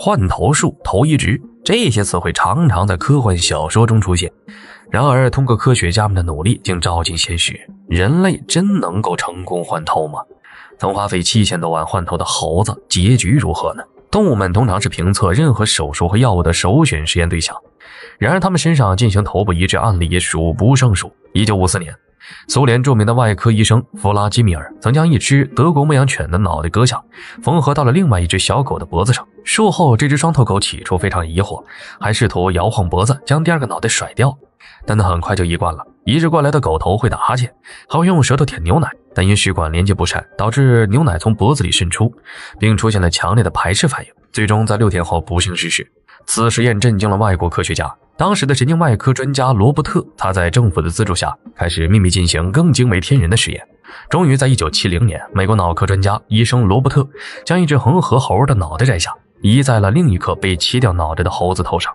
换头术、头移植这些词汇常常在科幻小说中出现，然而通过科学家们的努力，竟照进现实。人类真能够成功换头吗？曾花费七千多万换头的猴子，结局如何呢？动物们通常是评测任何手术和药物的首选实验对象，然而他们身上进行头部移植案例也数不胜数。一九五四年。苏联著名的外科医生弗拉基米尔曾将一只德国牧羊犬的脑袋割下，缝合到了另外一只小狗的脖子上。术后，这只双头狗起初非常疑惑，还试图摇晃脖子将第二个脑袋甩掉，但它很快就习惯了。移植过来的狗头会打哈欠，还会用舌头舔牛奶，但因血管连接不善，导致牛奶从脖子里渗出，并出现了强烈的排斥反应，最终在六天后不幸逝世。此实验震惊了外国科学家。当时的神经外科专家罗伯特，他在政府的资助下开始秘密进行更惊为天人的实验。终于在1970年，美国脑科专家医生罗伯特将一只恒河猴的脑袋摘下，移在了另一颗被切掉脑袋的猴子头上。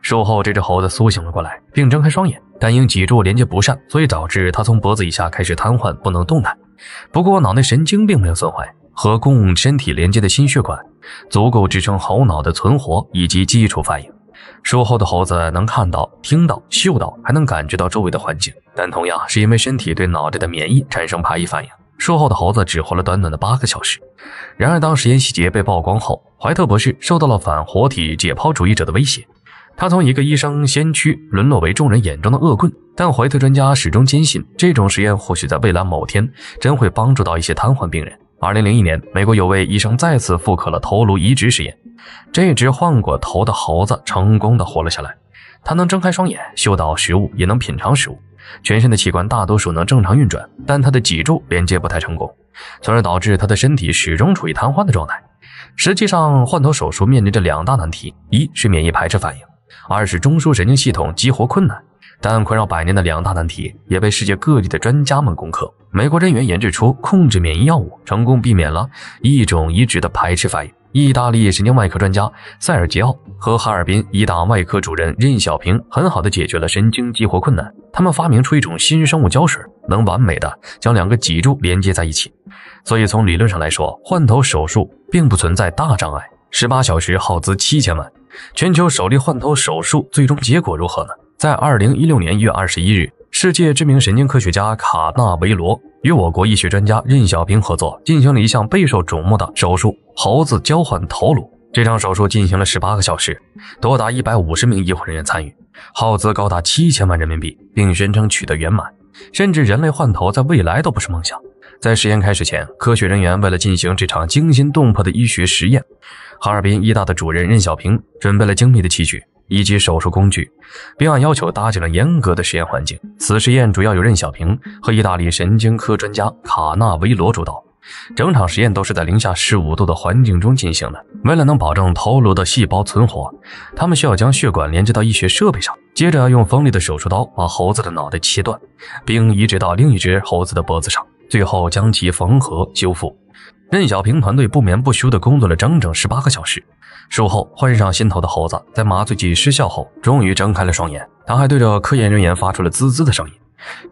术后，这只猴子苏醒了过来，并睁开双眼，但因脊柱连接不善，所以导致它从脖子以下开始瘫痪，不能动弹。不过，脑内神经并没有损坏，和供身体连接的心血管足够支撑猴脑的存活以及基础反应。术后的猴子能看到、听到、嗅到，还能感觉到周围的环境，但同样是因为身体对脑袋的免疫产生排异反应，术后的猴子只活了短短的八个小时。然而，当实验细节被曝光后，怀特博士受到了反活体解剖主义者的威胁，他从一个医生先驱沦落为众人眼中的恶棍。但怀特专家始终坚信，这种实验或许在未来某天真会帮助到一些瘫痪病人。二零零一年，美国有位医生再次复刻了头颅移植实验。这只换过头的猴子成功的活了下来，它能睁开双眼，嗅到食物，也能品尝食物，全身的器官大多数能正常运转，但它的脊柱连接不太成功，从而导致它的身体始终处于瘫痪的状态。实际上，换头手术面临着两大难题：一是免疫排斥反应，二是中枢神经系统激活困难。但困扰百年的两大难题也被世界各地的专家们攻克。美国人员研制出控制免疫药物，成功避免了一种移植的排斥反应。意大利神经外科专家塞尔吉奥和哈尔滨医大外科主任任小平很好的解决了神经激活困难。他们发明出一种新生物胶水，能完美的将两个脊柱连接在一起。所以从理论上来说，换头手术并不存在大障碍。十八小时耗资七千万，全球首例换头手术最终结果如何呢？在二零一六年一月二十一日，世界知名神经科学家卡纳维罗与我国医学专家任小平合作进行了一项备受瞩目的手术——猴子交换头颅。这场手术进行了十八个小时，多达一百五十名医护人员参与，耗资高达七千万人民币，并宣称取得圆满。甚至人类换头在未来都不是梦想。在实验开始前，科学人员为了进行这场惊心动魄的医学实验，哈尔滨医大的主任任小平准备了精密的器具。以及手术工具，并按要求搭建了严格的实验环境。此实验主要由任小平和意大利神经科专家卡纳维罗主导。整场实验都是在零下十五度的环境中进行的。为了能保证头颅的细胞存活，他们需要将血管连接到医学设备上，接着用锋利的手术刀把猴子的脑袋切断，并移植到另一只猴子的脖子上，最后将其缝合修复。任小平团队不眠不休地工作了整整十八个小时。术后换上心头的猴子，在麻醉剂失效后，终于睁开了双眼。他还对着科研人员发出了“滋滋”的声音，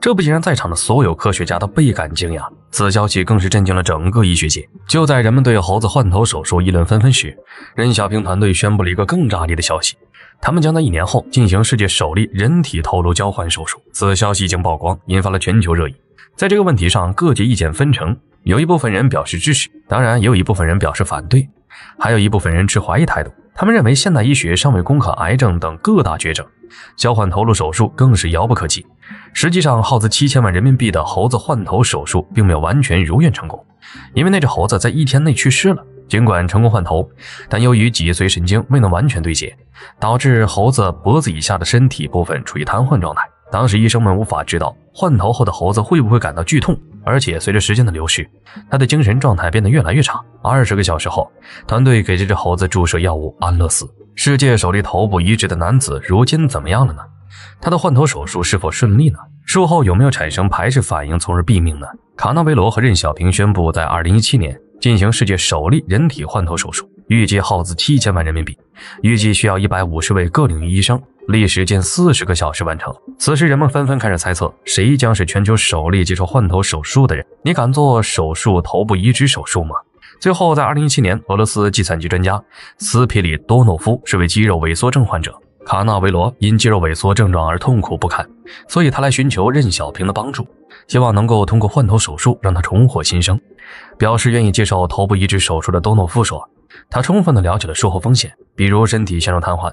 这不仅让在场的所有科学家都倍感惊讶。此消息更是震惊了整个医学界。就在人们对猴子换头手术议论纷纷时，任小平团队宣布了一个更炸裂的消息：他们将在一年后进行世界首例人体头颅交换手术。此消息一经曝光，引发了全球热议。在这个问题上，各界意见纷呈。有一部分人表示支持，当然也有一部分人表示反对，还有一部分人持怀疑态度。他们认为现代医学尚未攻克癌症等各大绝症，交换头颅手术更是遥不可及。实际上，耗资七千万人民币的猴子换头手术并没有完全如愿成功，因为那只猴子在一天内去世了。尽管成功换头，但由于脊髓神经未能完全对接，导致猴子脖子以下的身体部分处于瘫痪状态。当时医生们无法知道换头后的猴子会不会感到剧痛，而且随着时间的流逝，它的精神状态变得越来越差。二十个小时后，团队给这只猴子注射药物安乐死。世界首例头部移植的男子如今怎么样了呢？他的换头手术是否顺利呢？术后有没有产生排斥反应，从而毙命呢？卡纳维罗和任小平宣布，在二零一七年进行世界首例人体换头手术，预计耗资七千万人民币，预计需要一百五十位各领域医生。历时近四十个小时完成。此时，人们纷纷开始猜测，谁将是全球首例接受换头手术的人？你敢做手术、头部移植手术吗？最后，在二零一七年，俄罗斯计算机专家斯皮里多诺夫是位肌肉萎缩症患者。卡纳维罗因肌肉萎缩症状而痛苦不堪，所以他来寻求任小平的帮助，希望能够通过换头手术让他重获新生。表示愿意接受头部移植手术的多诺夫说。他充分的了解了术后风险，比如身体陷入瘫痪，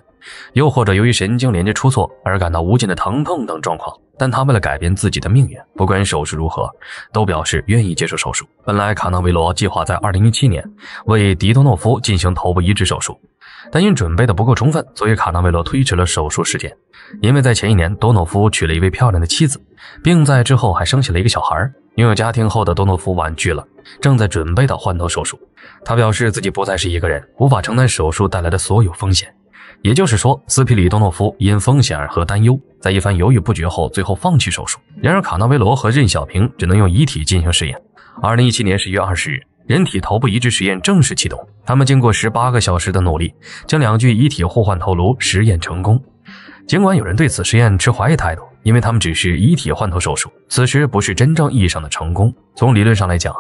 又或者由于神经连接出错而感到无尽的疼痛等状况。但他为了改变自己的命运，不管手术如何，都表示愿意接受手术。本来卡纳维罗计划在2017年为迪多诺夫进行头部移植手术，但因准备的不够充分，所以卡纳维罗推迟了手术时间。因为在前一年，多诺夫娶了一位漂亮的妻子，并在之后还生下了一个小孩。拥有家庭后的多诺夫婉拒了。正在准备的换头手术，他表示自己不再是一个人，无法承担手术带来的所有风险。也就是说，斯皮里多诺夫因风险而和担忧，在一番犹豫不决后，最后放弃手术。然而，卡纳维罗和任小平只能用遗体进行试验。二零一七年十月二十日，人体头部移植实验正式启动。他们经过十八个小时的努力，将两具遗体互换头颅，实验成功。尽管有人对此实验持怀疑态度。因为他们只是遗体换头手术，此时不是真正意义上的成功。从理论上来讲，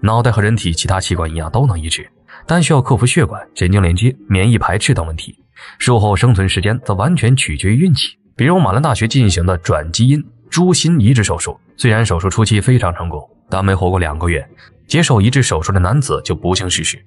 脑袋和人体其他器官一样都能移植，但需要克服血管、神经连接、免疫排斥等问题。术后生存时间则完全取决于运气。比如，马兰大学进行的转基因猪心移植手术，虽然手术初期非常成功，但没活过两个月，接受移植手术的男子就不幸逝世。